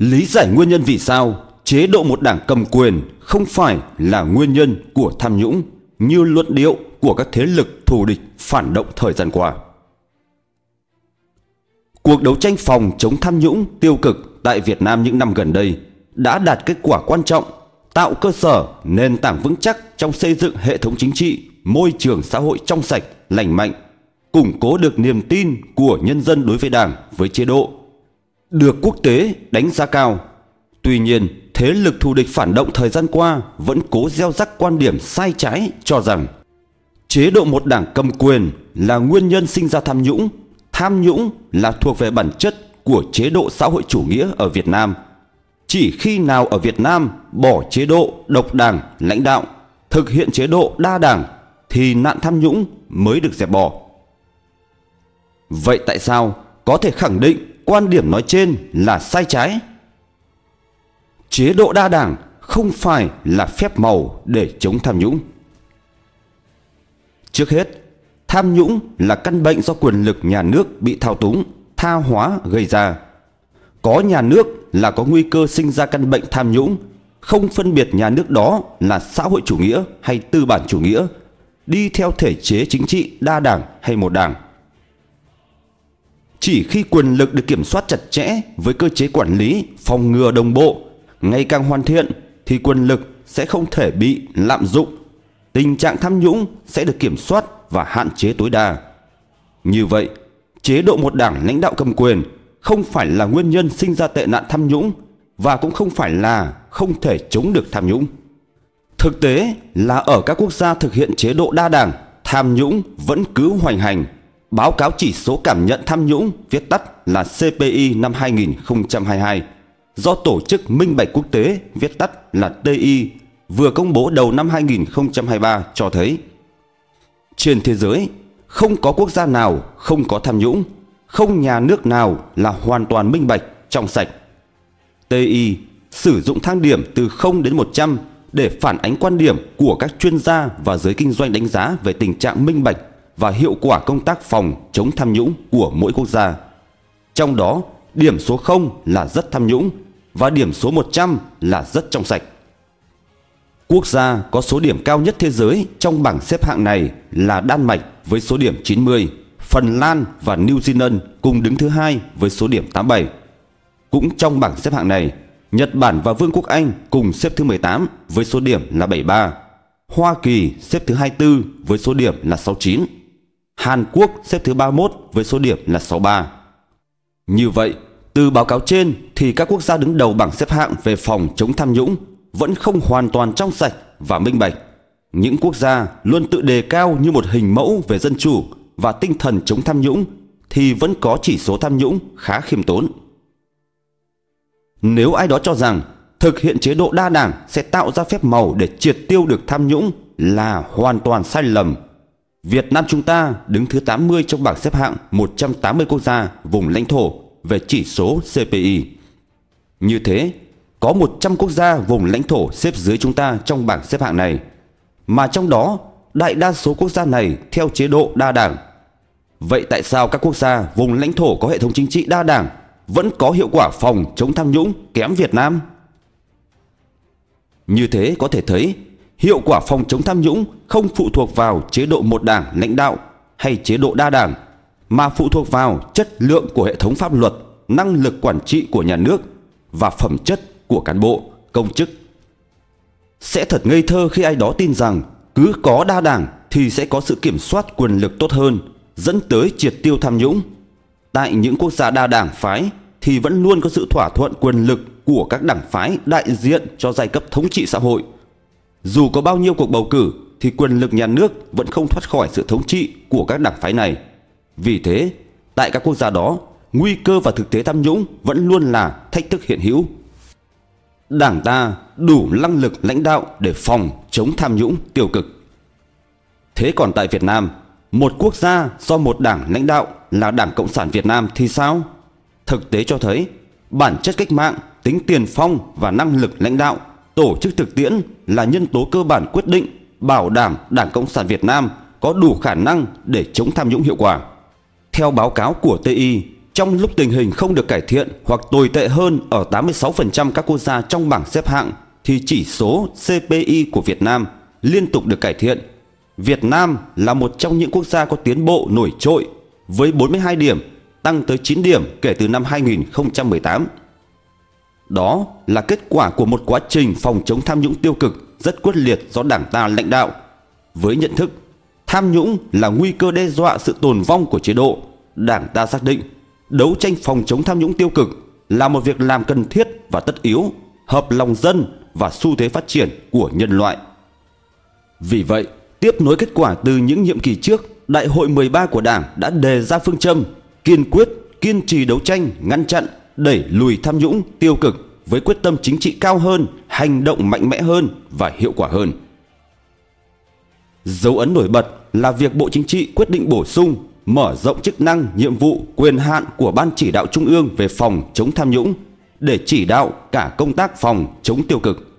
Lý giải nguyên nhân vì sao chế độ một đảng cầm quyền không phải là nguyên nhân của tham nhũng như luận điệu của các thế lực thù địch phản động thời gian qua. Cuộc đấu tranh phòng chống tham nhũng tiêu cực tại Việt Nam những năm gần đây đã đạt kết quả quan trọng, tạo cơ sở nền tảng vững chắc trong xây dựng hệ thống chính trị, môi trường xã hội trong sạch, lành mạnh, củng cố được niềm tin của nhân dân đối với Đảng, với chế độ được quốc tế đánh giá cao. Tuy nhiên, thế lực thù địch phản động thời gian qua vẫn cố gieo rắc quan điểm sai trái cho rằng chế độ một đảng cầm quyền là nguyên nhân sinh ra tham nhũng, tham nhũng là thuộc về bản chất của chế độ xã hội chủ nghĩa ở Việt Nam. Chỉ khi nào ở Việt Nam bỏ chế độ độc đảng lãnh đạo, thực hiện chế độ đa đảng thì nạn tham nhũng mới được dẹp bỏ. Vậy tại sao có thể khẳng định quan điểm nói trên là sai trái. Chế độ đa đảng không phải là phép màu để chống tham nhũng. Trước hết, tham nhũng là căn bệnh do quyền lực nhà nước bị thao túng, tha hóa gây ra. Có nhà nước là có nguy cơ sinh ra căn bệnh tham nhũng, không phân biệt nhà nước đó là xã hội chủ nghĩa hay tư bản chủ nghĩa, đi theo thể chế chính trị đa đảng hay một đảng chỉ khi quyền lực được kiểm soát chặt chẽ với cơ chế quản lý, phòng ngừa đồng bộ, ngày càng hoàn thiện thì quyền lực sẽ không thể bị lạm dụng. Tình trạng tham nhũng sẽ được kiểm soát và hạn chế tối đa. Như vậy, chế độ một đảng lãnh đạo cầm quyền không phải là nguyên nhân sinh ra tệ nạn tham nhũng và cũng không phải là không thể chống được tham nhũng. Thực tế là ở các quốc gia thực hiện chế độ đa đảng, tham nhũng vẫn cứ hoành hành Báo cáo chỉ số cảm nhận tham nhũng viết tắt là CPI năm 2022 do Tổ chức Minh Bạch Quốc tế viết tắt là TI vừa công bố đầu năm 2023 cho thấy trên thế giới không có quốc gia nào không có tham nhũng, không nhà nước nào là hoàn toàn minh bạch, trong sạch. TI sử dụng thang điểm từ 0 đến 100 để phản ánh quan điểm của các chuyên gia và giới kinh doanh đánh giá về tình trạng minh bạch và hiệu quả công tác phòng chống tham nhũng của mỗi quốc gia. Trong đó, điểm số 0 là rất tham nhũng và điểm số 100 là rất trong sạch. Quốc gia có số điểm cao nhất thế giới trong bảng xếp hạng này là Đan Mạch với số điểm 90, Phần Lan và New Zealand cùng đứng thứ hai với số điểm 87. Cũng trong bảng xếp hạng này, Nhật Bản và Vương quốc Anh cùng xếp thứ 18 với số điểm là 73. Hoa Kỳ xếp thứ 24 với số điểm là 69. Hàn Quốc xếp thứ 31 với số điểm là 63. Như vậy, từ báo cáo trên thì các quốc gia đứng đầu bảng xếp hạng về phòng chống tham nhũng vẫn không hoàn toàn trong sạch và minh bạch. Những quốc gia luôn tự đề cao như một hình mẫu về dân chủ và tinh thần chống tham nhũng thì vẫn có chỉ số tham nhũng khá khiêm tốn. Nếu ai đó cho rằng thực hiện chế độ đa đảng sẽ tạo ra phép màu để triệt tiêu được tham nhũng là hoàn toàn sai lầm Việt Nam chúng ta đứng thứ 80 trong bảng xếp hạng 180 quốc gia vùng lãnh thổ về chỉ số CPI. Như thế, có 100 quốc gia vùng lãnh thổ xếp dưới chúng ta trong bảng xếp hạng này, mà trong đó đại đa số quốc gia này theo chế độ đa đảng. Vậy tại sao các quốc gia vùng lãnh thổ có hệ thống chính trị đa đảng vẫn có hiệu quả phòng chống tham nhũng kém Việt Nam? Như thế có thể thấy hiệu quả phòng chống tham nhũng không phụ thuộc vào chế độ một đảng lãnh đạo hay chế độ đa đảng mà phụ thuộc vào chất lượng của hệ thống pháp luật, năng lực quản trị của nhà nước và phẩm chất của cán bộ, công chức. Sẽ thật ngây thơ khi ai đó tin rằng cứ có đa đảng thì sẽ có sự kiểm soát quyền lực tốt hơn, dẫn tới triệt tiêu tham nhũng. Tại những quốc gia đa đảng phái thì vẫn luôn có sự thỏa thuận quyền lực của các đảng phái đại diện cho giai cấp thống trị xã hội – dù có bao nhiêu cuộc bầu cử thì quyền lực nhà nước vẫn không thoát khỏi sự thống trị của các đảng phái này. Vì thế, tại các quốc gia đó, nguy cơ và thực tế tham nhũng vẫn luôn là thách thức hiện hữu. Đảng ta đủ năng lực lãnh đạo để phòng chống tham nhũng tiêu cực. Thế còn tại Việt Nam, một quốc gia do một đảng lãnh đạo là Đảng Cộng sản Việt Nam thì sao? Thực tế cho thấy, bản chất cách mạng, tính tiền phong và năng lực lãnh đạo tổ chức thực tiễn là nhân tố cơ bản quyết định bảo đảm Đảng Cộng sản Việt Nam có đủ khả năng để chống tham nhũng hiệu quả. Theo báo cáo của TI, trong lúc tình hình không được cải thiện hoặc tồi tệ hơn ở 86% các quốc gia trong bảng xếp hạng thì chỉ số CPI của Việt Nam liên tục được cải thiện. Việt Nam là một trong những quốc gia có tiến bộ nổi trội với 42 điểm, tăng tới 9 điểm kể từ năm 2018. Đó là kết quả của một quá trình phòng chống tham nhũng tiêu cực rất quyết liệt do Đảng ta lãnh đạo. Với nhận thức, tham nhũng là nguy cơ đe dọa sự tồn vong của chế độ, Đảng ta xác định đấu tranh phòng chống tham nhũng tiêu cực là một việc làm cần thiết và tất yếu, hợp lòng dân và xu thế phát triển của nhân loại. Vì vậy, tiếp nối kết quả từ những nhiệm kỳ trước, Đại hội 13 của Đảng đã đề ra phương châm kiên quyết, kiên trì đấu tranh, ngăn chặn đẩy lùi tham nhũng tiêu cực với quyết tâm chính trị cao hơn, hành động mạnh mẽ hơn và hiệu quả hơn. Dấu ấn nổi bật là việc Bộ Chính trị quyết định bổ sung, mở rộng chức năng, nhiệm vụ, quyền hạn của Ban chỉ đạo Trung ương về phòng chống tham nhũng để chỉ đạo cả công tác phòng chống tiêu cực.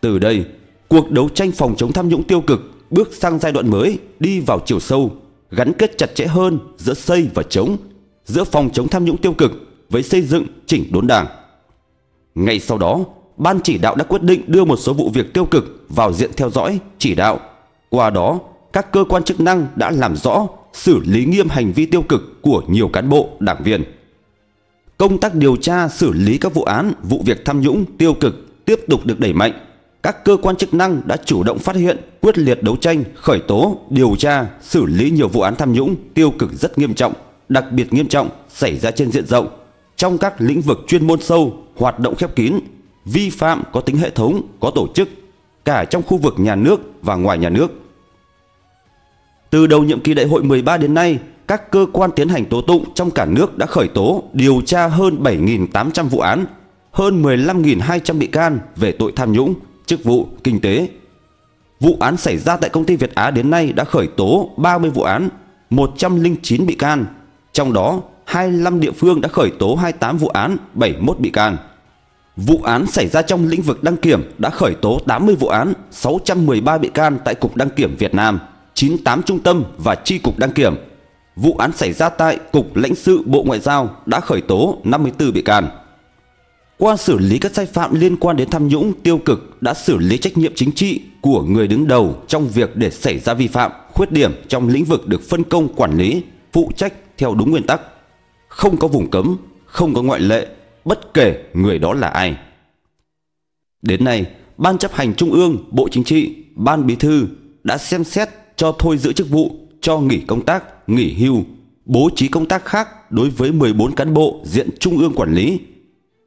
Từ đây, cuộc đấu tranh phòng chống tham nhũng tiêu cực bước sang giai đoạn mới, đi vào chiều sâu, gắn kết chặt chẽ hơn giữa xây và chống, giữa phòng chống tham nhũng tiêu cực với xây dựng chỉnh đốn đảng. Ngay sau đó, ban chỉ đạo đã quyết định đưa một số vụ việc tiêu cực vào diện theo dõi, chỉ đạo. Qua đó, các cơ quan chức năng đã làm rõ, xử lý nghiêm hành vi tiêu cực của nhiều cán bộ, đảng viên. Công tác điều tra xử lý các vụ án, vụ việc tham nhũng, tiêu cực tiếp tục được đẩy mạnh. Các cơ quan chức năng đã chủ động phát hiện, quyết liệt đấu tranh, khởi tố, điều tra, xử lý nhiều vụ án tham nhũng, tiêu cực rất nghiêm trọng, đặc biệt nghiêm trọng xảy ra trên diện rộng trong các lĩnh vực chuyên môn sâu, hoạt động khép kín, vi phạm có tính hệ thống, có tổ chức, cả trong khu vực nhà nước và ngoài nhà nước. Từ đầu nhiệm kỳ đại hội 13 đến nay, các cơ quan tiến hành tố tụng trong cả nước đã khởi tố, điều tra hơn 7.800 vụ án, hơn 15.200 bị can về tội tham nhũng, chức vụ, kinh tế. Vụ án xảy ra tại công ty Việt Á đến nay đã khởi tố 30 vụ án, 109 bị can, trong đó 25 địa phương đã khởi tố 28 vụ án, 71 bị can. Vụ án xảy ra trong lĩnh vực đăng kiểm đã khởi tố 80 vụ án, 613 bị can tại Cục Đăng kiểm Việt Nam, 98 trung tâm và chi cục đăng kiểm. Vụ án xảy ra tại Cục Lãnh sự Bộ Ngoại giao đã khởi tố 54 bị can. Qua xử lý các sai phạm liên quan đến tham nhũng tiêu cực đã xử lý trách nhiệm chính trị của người đứng đầu trong việc để xảy ra vi phạm, khuyết điểm trong lĩnh vực được phân công quản lý, phụ trách theo đúng nguyên tắc không có vùng cấm, không có ngoại lệ, bất kể người đó là ai. Đến nay, Ban chấp hành Trung ương, Bộ Chính trị, Ban Bí thư đã xem xét cho thôi giữ chức vụ, cho nghỉ công tác, nghỉ hưu, bố trí công tác khác đối với 14 cán bộ diện Trung ương quản lý.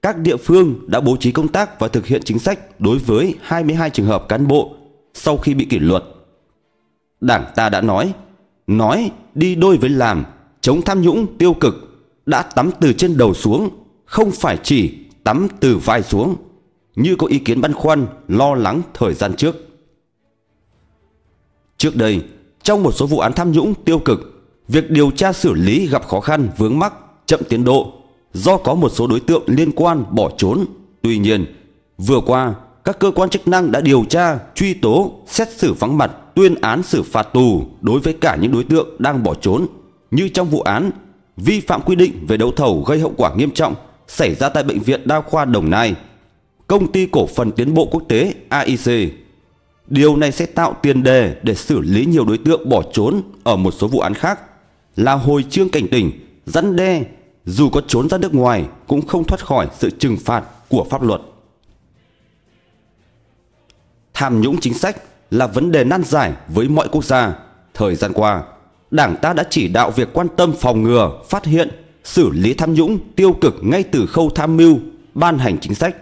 Các địa phương đã bố trí công tác và thực hiện chính sách đối với 22 trường hợp cán bộ sau khi bị kỷ luật. Đảng ta đã nói, nói đi đôi với làm, chống tham nhũng tiêu cực đã tắm từ trên đầu xuống, không phải chỉ tắm từ vai xuống, như có ý kiến băn khoăn, lo lắng thời gian trước. Trước đây, trong một số vụ án tham nhũng tiêu cực, việc điều tra xử lý gặp khó khăn, vướng mắc, chậm tiến độ do có một số đối tượng liên quan bỏ trốn. Tuy nhiên, vừa qua, các cơ quan chức năng đã điều tra, truy tố, xét xử vắng mặt, tuyên án xử phạt tù đối với cả những đối tượng đang bỏ trốn, như trong vụ án vi phạm quy định về đấu thầu gây hậu quả nghiêm trọng xảy ra tại Bệnh viện Đa khoa Đồng Nai, Công ty Cổ phần Tiến bộ Quốc tế AIC. Điều này sẽ tạo tiền đề để xử lý nhiều đối tượng bỏ trốn ở một số vụ án khác, là hồi chương cảnh tỉnh, răn đe, dù có trốn ra nước ngoài cũng không thoát khỏi sự trừng phạt của pháp luật. Tham nhũng chính sách là vấn đề nan giải với mọi quốc gia thời gian qua Đảng ta đã chỉ đạo việc quan tâm phòng ngừa, phát hiện, xử lý tham nhũng tiêu cực ngay từ khâu tham mưu, ban hành chính sách.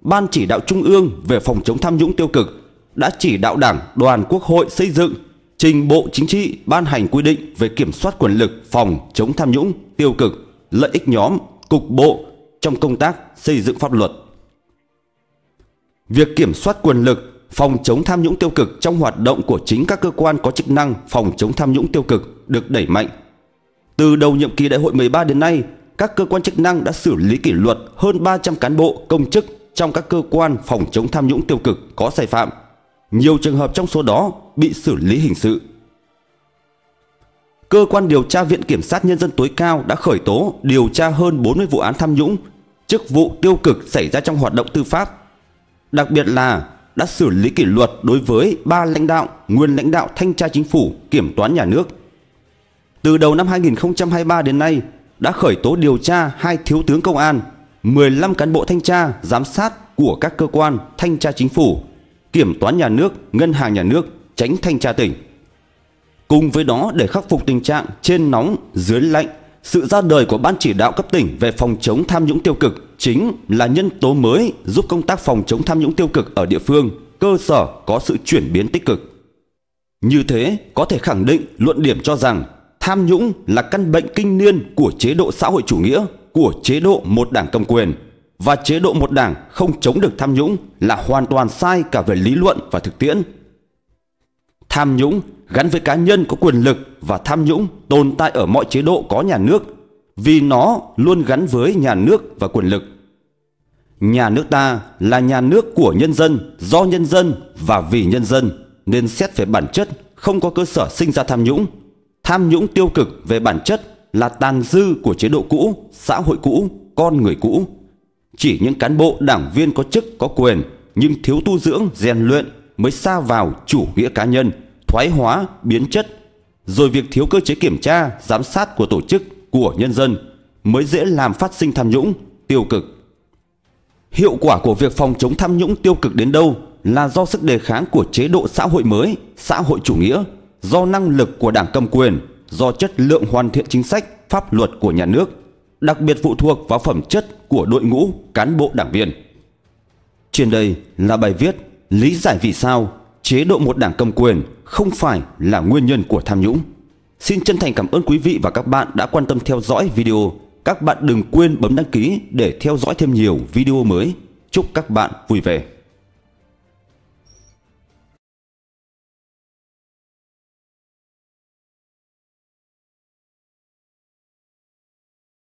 Ban chỉ đạo Trung ương về phòng chống tham nhũng tiêu cực đã chỉ đạo Đảng, Đoàn Quốc hội xây dựng trình Bộ Chính trị ban hành quy định về kiểm soát quyền lực phòng chống tham nhũng tiêu cực, lợi ích nhóm, cục bộ trong công tác xây dựng pháp luật. Việc kiểm soát quyền lực phòng chống tham nhũng tiêu cực trong hoạt động của chính các cơ quan có chức năng phòng chống tham nhũng tiêu cực được đẩy mạnh. Từ đầu nhiệm kỳ đại hội 13 đến nay, các cơ quan chức năng đã xử lý kỷ luật hơn 300 cán bộ, công chức trong các cơ quan phòng chống tham nhũng tiêu cực có sai phạm. Nhiều trường hợp trong số đó bị xử lý hình sự. Cơ quan điều tra Viện Kiểm sát Nhân dân tối cao đã khởi tố điều tra hơn 40 vụ án tham nhũng, chức vụ tiêu cực xảy ra trong hoạt động tư pháp. Đặc biệt là đã xử lý kỷ luật đối với ba lãnh đạo, nguyên lãnh đạo thanh tra chính phủ, kiểm toán nhà nước. Từ đầu năm 2023 đến nay, đã khởi tố điều tra hai thiếu tướng công an, 15 cán bộ thanh tra, giám sát của các cơ quan thanh tra chính phủ, kiểm toán nhà nước, ngân hàng nhà nước, tránh thanh tra tỉnh. Cùng với đó để khắc phục tình trạng trên nóng, dưới lạnh sự ra đời của Ban chỉ đạo cấp tỉnh về phòng chống tham nhũng tiêu cực chính là nhân tố mới giúp công tác phòng chống tham nhũng tiêu cực ở địa phương, cơ sở có sự chuyển biến tích cực. Như thế, có thể khẳng định luận điểm cho rằng tham nhũng là căn bệnh kinh niên của chế độ xã hội chủ nghĩa, của chế độ một đảng cầm quyền và chế độ một đảng không chống được tham nhũng là hoàn toàn sai cả về lý luận và thực tiễn. Tham nhũng gắn với cá nhân có quyền lực và tham nhũng tồn tại ở mọi chế độ có nhà nước vì nó luôn gắn với nhà nước và quyền lực. Nhà nước ta là nhà nước của nhân dân, do nhân dân và vì nhân dân nên xét về bản chất không có cơ sở sinh ra tham nhũng. Tham nhũng tiêu cực về bản chất là tàn dư của chế độ cũ, xã hội cũ, con người cũ. Chỉ những cán bộ đảng viên có chức có quyền nhưng thiếu tu dưỡng, rèn luyện mới xa vào chủ nghĩa cá nhân, thoái hóa, biến chất, rồi việc thiếu cơ chế kiểm tra, giám sát của tổ chức, của nhân dân mới dễ làm phát sinh tham nhũng, tiêu cực. Hiệu quả của việc phòng chống tham nhũng tiêu cực đến đâu là do sức đề kháng của chế độ xã hội mới, xã hội chủ nghĩa, do năng lực của đảng cầm quyền, do chất lượng hoàn thiện chính sách, pháp luật của nhà nước, đặc biệt phụ thuộc vào phẩm chất của đội ngũ cán bộ đảng viên. Trên đây là bài viết lý giải vì sao chế độ một đảng cầm quyền không phải là nguyên nhân của tham nhũng. Xin chân thành cảm ơn quý vị và các bạn đã quan tâm theo dõi video. Các bạn đừng quên bấm đăng ký để theo dõi thêm nhiều video mới. Chúc các bạn vui vẻ.